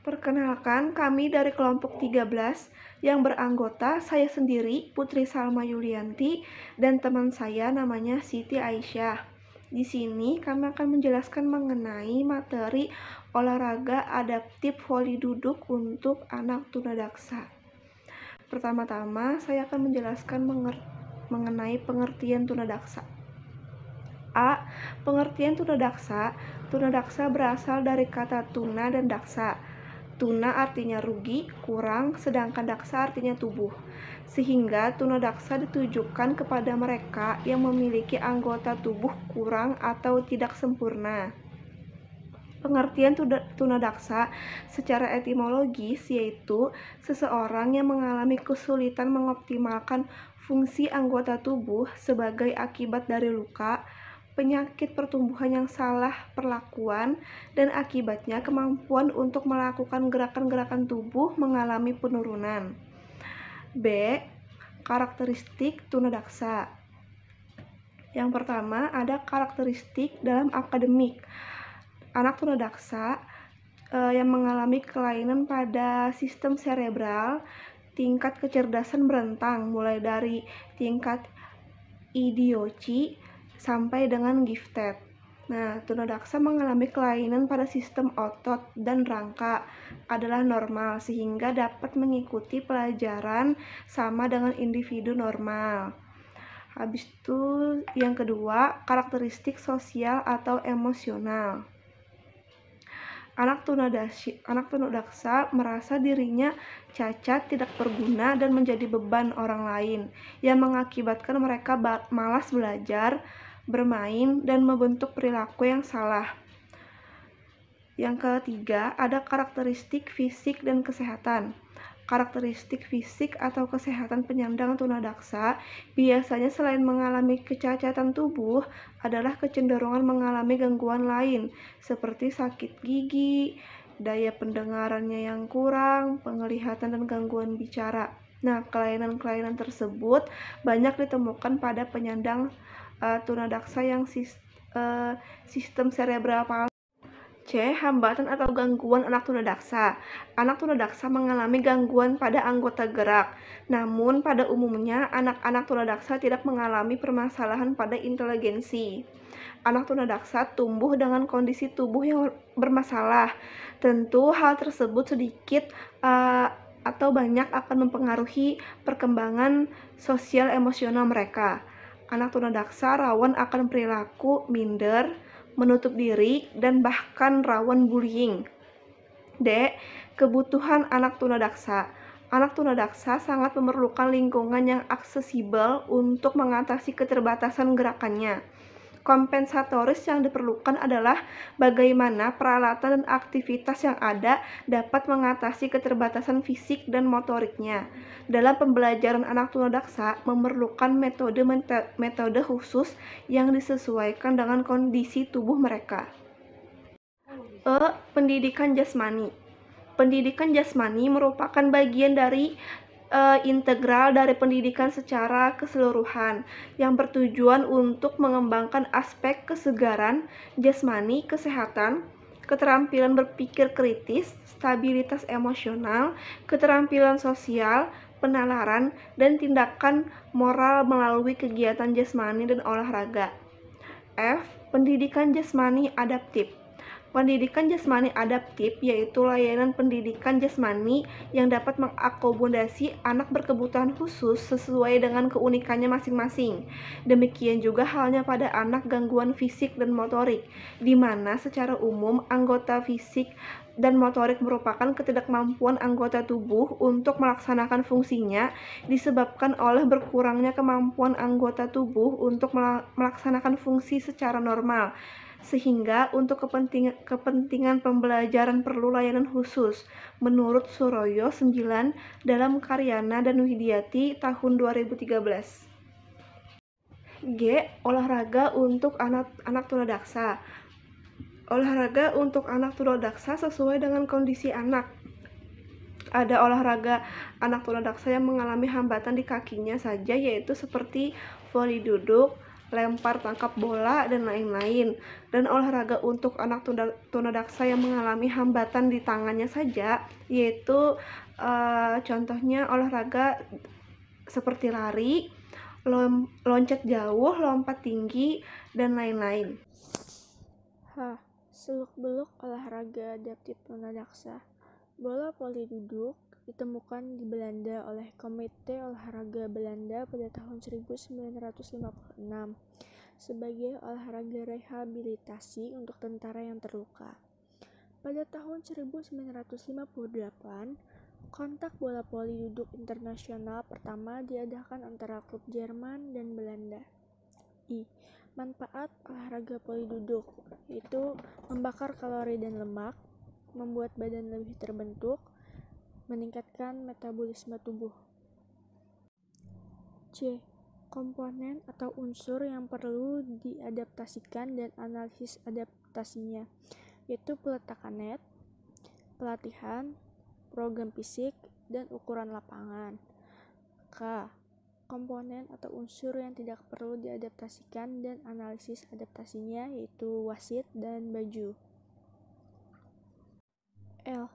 Perkenalkan, kami dari kelompok 13 yang beranggota saya sendiri, Putri Salma Yulianti, dan teman saya namanya Siti Aisyah. Di sini kami akan menjelaskan mengenai materi olahraga adaptif voli duduk untuk anak tunadaksa. Pertama-tama, saya akan menjelaskan mengenai pengertian tunadaksa. A. Pengertian tunadaksa Tunadaksa berasal dari kata tuna dan daksa Tuna artinya rugi, kurang, sedangkan daksa artinya tubuh. Sehingga tuna daksa ditujukan kepada mereka yang memiliki anggota tubuh kurang atau tidak sempurna. Pengertian tuna daksa secara etimologis yaitu seseorang yang mengalami kesulitan mengoptimalkan fungsi anggota tubuh sebagai akibat dari luka, penyakit pertumbuhan yang salah perlakuan, dan akibatnya kemampuan untuk melakukan gerakan-gerakan tubuh mengalami penurunan. B. Karakteristik tunadaksa. Yang pertama ada karakteristik dalam akademik. Anak tunadaksa eh, yang mengalami kelainan pada sistem cerebral tingkat kecerdasan berentang mulai dari tingkat idioci sampai dengan gifted. Nah, tunadaksa mengalami kelainan pada sistem otot dan rangka adalah normal sehingga dapat mengikuti pelajaran sama dengan individu normal. Habis itu yang kedua, karakteristik sosial atau emosional. Anak tunadaksa, anak tunadaksa merasa dirinya cacat, tidak berguna dan menjadi beban orang lain yang mengakibatkan mereka malas belajar, bermain, dan membentuk perilaku yang salah. Yang ketiga, ada karakteristik fisik dan kesehatan. Karakteristik fisik atau kesehatan penyandang tunadaksa biasanya selain mengalami kecacatan tubuh adalah kecenderungan mengalami gangguan lain seperti sakit gigi, daya pendengarannya yang kurang, penglihatan dan gangguan bicara. Nah, kelainan-kelainan tersebut banyak ditemukan pada penyandang uh, tunadaksa yang sis, uh, sistem cerebral palsu. C. Hambatan atau gangguan anak tunadaksa. Anak tunadaksa mengalami gangguan pada anggota gerak. Namun, pada umumnya, anak-anak tunadaksa tidak mengalami permasalahan pada inteligensi. Anak tunadaksa tumbuh dengan kondisi tubuh yang bermasalah. Tentu, hal tersebut sedikit uh, atau banyak akan mempengaruhi perkembangan sosial emosional mereka anak tunadaksa rawan akan perilaku minder, menutup diri, dan bahkan rawan bullying. D. Kebutuhan anak tunadaksa Anak tunadaksa sangat memerlukan lingkungan yang aksesibel untuk mengatasi keterbatasan gerakannya. Kompensatoris yang diperlukan adalah bagaimana peralatan dan aktivitas yang ada dapat mengatasi keterbatasan fisik dan motoriknya. Dalam pembelajaran anak tunadaksa memerlukan metode metode khusus yang disesuaikan dengan kondisi tubuh mereka. E. Pendidikan jasmani Pendidikan jasmani merupakan bagian dari Eh, integral dari pendidikan secara keseluruhan yang bertujuan untuk mengembangkan aspek kesegaran, jasmani, kesehatan, keterampilan berpikir kritis, stabilitas emosional, keterampilan sosial, penalaran, dan tindakan moral melalui kegiatan jasmani dan olahraga. F. Pendidikan jasmani adaptif Pendidikan jasmani adaptif yaitu layanan pendidikan jasmani yang dapat mengakomodasi anak berkebutuhan khusus sesuai dengan keunikannya masing-masing. Demikian juga halnya pada anak gangguan fisik dan motorik, di mana secara umum anggota fisik dan motorik merupakan ketidakmampuan anggota tubuh untuk melaksanakan fungsinya disebabkan oleh berkurangnya kemampuan anggota tubuh untuk melaksanakan fungsi secara normal sehingga untuk kepentingan, kepentingan pembelajaran perlu layanan khusus. Menurut Suroyo 9 dalam Karyana dan Widiyati tahun 2013. G. Olahraga untuk anak-anak daksa Olahraga untuk anak daksa sesuai dengan kondisi anak. Ada olahraga anak daksa yang mengalami hambatan di kakinya saja yaitu seperti voli duduk, lempar tangkap bola, dan lain-lain. Dan olahraga untuk anak tunadaksa yang mengalami hambatan di tangannya saja, yaitu uh, contohnya olahraga seperti lari, lom loncat jauh, lompat tinggi, dan lain-lain. Hah, seluk-beluk olahraga adaptif tunadaksa. Bola poli duduk, ditemukan di Belanda oleh Komite Olahraga Belanda pada tahun 1956 sebagai olahraga rehabilitasi untuk tentara yang terluka. Pada tahun 1958, kontak bola poli duduk internasional pertama diadakan antara klub Jerman dan Belanda. I. Manfaat olahraga poli duduk yaitu membakar kalori dan lemak, membuat badan lebih terbentuk, meningkatkan metabolisme tubuh. C. Komponen atau unsur yang perlu diadaptasikan dan analisis adaptasinya, yaitu peletakan net, pelatihan, program fisik, dan ukuran lapangan. K. Komponen atau unsur yang tidak perlu diadaptasikan dan analisis adaptasinya yaitu wasit dan baju. L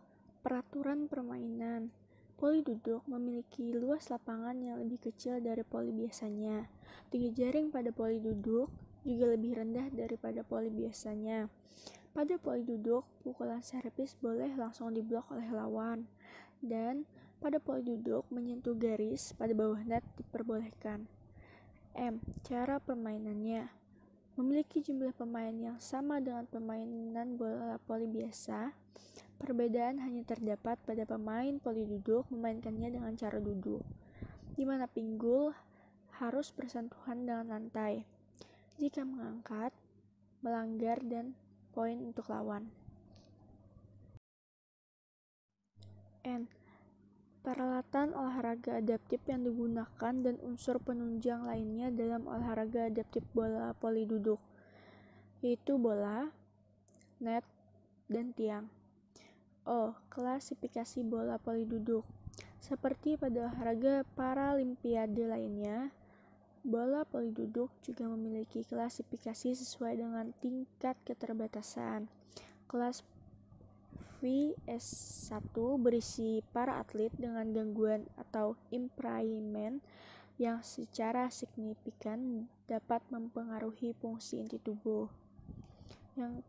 Peraturan permainan Poli duduk memiliki luas lapangan yang lebih kecil dari poli biasanya. Tinggi jaring pada poli duduk juga lebih rendah daripada poli biasanya. Pada poli duduk, pukulan servis boleh langsung diblok oleh lawan. Dan pada poli duduk, menyentuh garis pada bawah net diperbolehkan. M. Cara permainannya Memiliki jumlah pemain yang sama dengan permainan bola poli biasa, Perbedaan hanya terdapat pada pemain poli duduk memainkannya dengan cara duduk, di mana pinggul harus bersentuhan dengan lantai. Jika mengangkat, melanggar dan poin untuk lawan. N. Peralatan olahraga adaptif yang digunakan dan unsur penunjang lainnya dalam olahraga adaptif bola poli duduk, yaitu bola, net, dan tiang. O. Oh, klasifikasi bola voli duduk Seperti pada olahraga paralimpiade lainnya, bola voli duduk juga memiliki klasifikasi sesuai dengan tingkat keterbatasan. Kelas VS1 berisi para atlet dengan gangguan atau impairment yang secara signifikan dapat mempengaruhi fungsi inti tubuh. Yang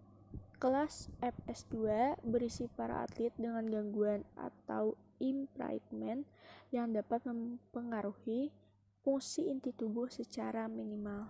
Kelas FS2 berisi para atlet dengan gangguan atau impairment yang dapat mempengaruhi fungsi inti tubuh secara minimal.